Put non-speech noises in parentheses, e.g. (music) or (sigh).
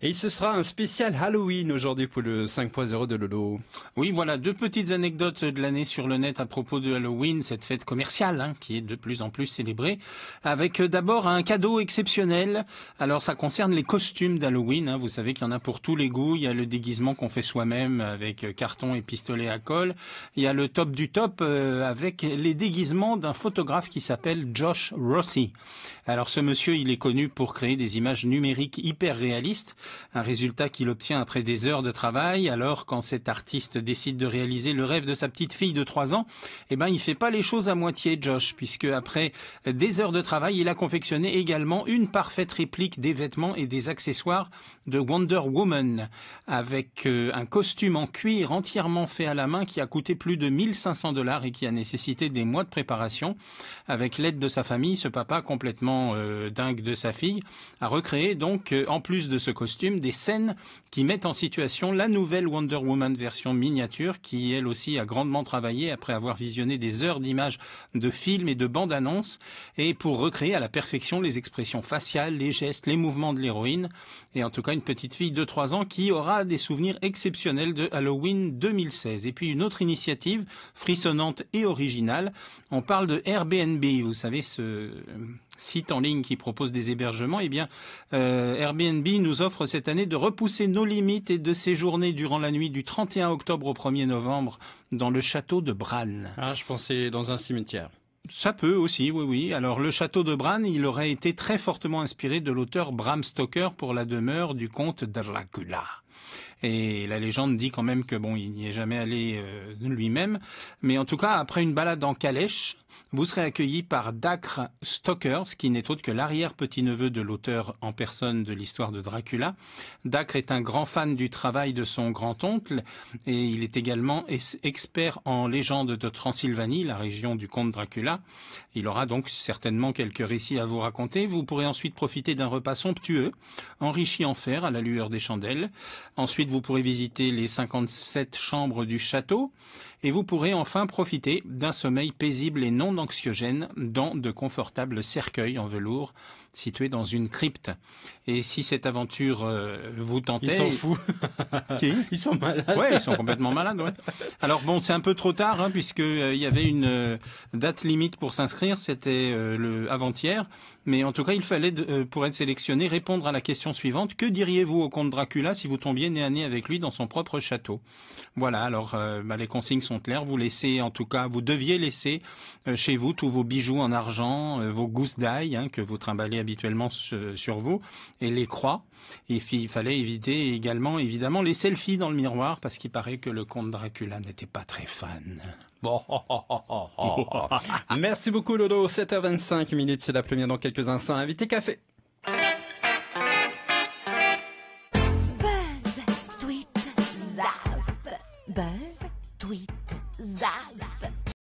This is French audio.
Et ce sera un spécial Halloween aujourd'hui pour le 5.0 de Lolo. Oui, voilà, deux petites anecdotes de l'année sur le net à propos de Halloween, cette fête commerciale hein, qui est de plus en plus célébrée, avec euh, d'abord un cadeau exceptionnel. Alors ça concerne les costumes d'Halloween, hein. vous savez qu'il y en a pour tous les goûts, il y a le déguisement qu'on fait soi-même avec euh, carton et pistolet à colle, il y a le top du top euh, avec les déguisements d'un photographe qui s'appelle Josh Rossi. Alors ce monsieur, il est connu pour créer des images numériques hyper réalistes un résultat qu'il obtient après des heures de travail. Alors, quand cet artiste décide de réaliser le rêve de sa petite fille de 3 ans, eh ben, il fait pas les choses à moitié, Josh, puisque après des heures de travail, il a confectionné également une parfaite réplique des vêtements et des accessoires de Wonder Woman, avec euh, un costume en cuir entièrement fait à la main qui a coûté plus de 1500 dollars et qui a nécessité des mois de préparation. Avec l'aide de sa famille, ce papa complètement euh, dingue de sa fille a recréé donc, euh, en plus de ce costume, des scènes qui mettent en situation la nouvelle Wonder Woman version miniature qui, elle aussi, a grandement travaillé après avoir visionné des heures d'images de films et de bandes annonces et pour recréer à la perfection les expressions faciales, les gestes, les mouvements de l'héroïne. Et en tout cas, une petite fille de 3 ans qui aura des souvenirs exceptionnels de Halloween 2016. Et puis une autre initiative frissonnante et originale. On parle de Airbnb, vous savez, ce site en ligne qui propose des hébergements, eh bien, euh, Airbnb nous offre cette année de repousser nos limites et de séjourner durant la nuit du 31 octobre au 1er novembre dans le château de Bran. Ah, je pensais dans un cimetière. Ça peut aussi, oui, oui. Alors, le château de Bran, il aurait été très fortement inspiré de l'auteur Bram Stoker pour la demeure du comte Dracula. Et la légende dit quand même que bon, il n'y est jamais allé euh, lui-même. Mais en tout cas, après une balade en calèche, vous serez accueilli par Dacre Stokers, qui n'est autre que l'arrière-petit-neveu de l'auteur en personne de l'histoire de Dracula. Dacre est un grand fan du travail de son grand-oncle et il est également expert en légende de Transylvanie, la région du comte Dracula. Il aura donc certainement quelques récits à vous raconter. Vous pourrez ensuite profiter d'un repas somptueux, enrichi en fer à la lueur des chandelles. Ensuite, vous pourrez visiter les 57 chambres du château et vous pourrez enfin profiter d'un sommeil paisible et non anxiogène dans de confortables cercueils en velours situés dans une crypte. Et si cette aventure euh, vous tentait... Ils sont fous (laughs) Ils sont malades Ouais, ils sont complètement malades, Alors bon, c'est un peu trop tard, hein, puisqu'il euh, y avait une euh, date limite pour s'inscrire, c'était le avant-hier, mais en tout cas, il fallait, pour être sélectionné, répondre à la question suivante. Que diriez-vous au comte Dracula si vous tombiez né avec lui dans son propre château. Voilà, alors euh, bah, les consignes sont claires. Vous laissez, en tout cas, vous deviez laisser euh, chez vous tous vos bijoux en argent, euh, vos gousses d'ail hein, que vous trimballez habituellement sur vous, et les croix. Et il fallait éviter également, évidemment, les selfies dans le miroir, parce qu'il paraît que le comte Dracula n'était pas très fan. Bon, (laughs) Merci beaucoup Lodo, 7h25 minutes, c'est la première dans quelques instants. Invité café. buzz, tweet, zag.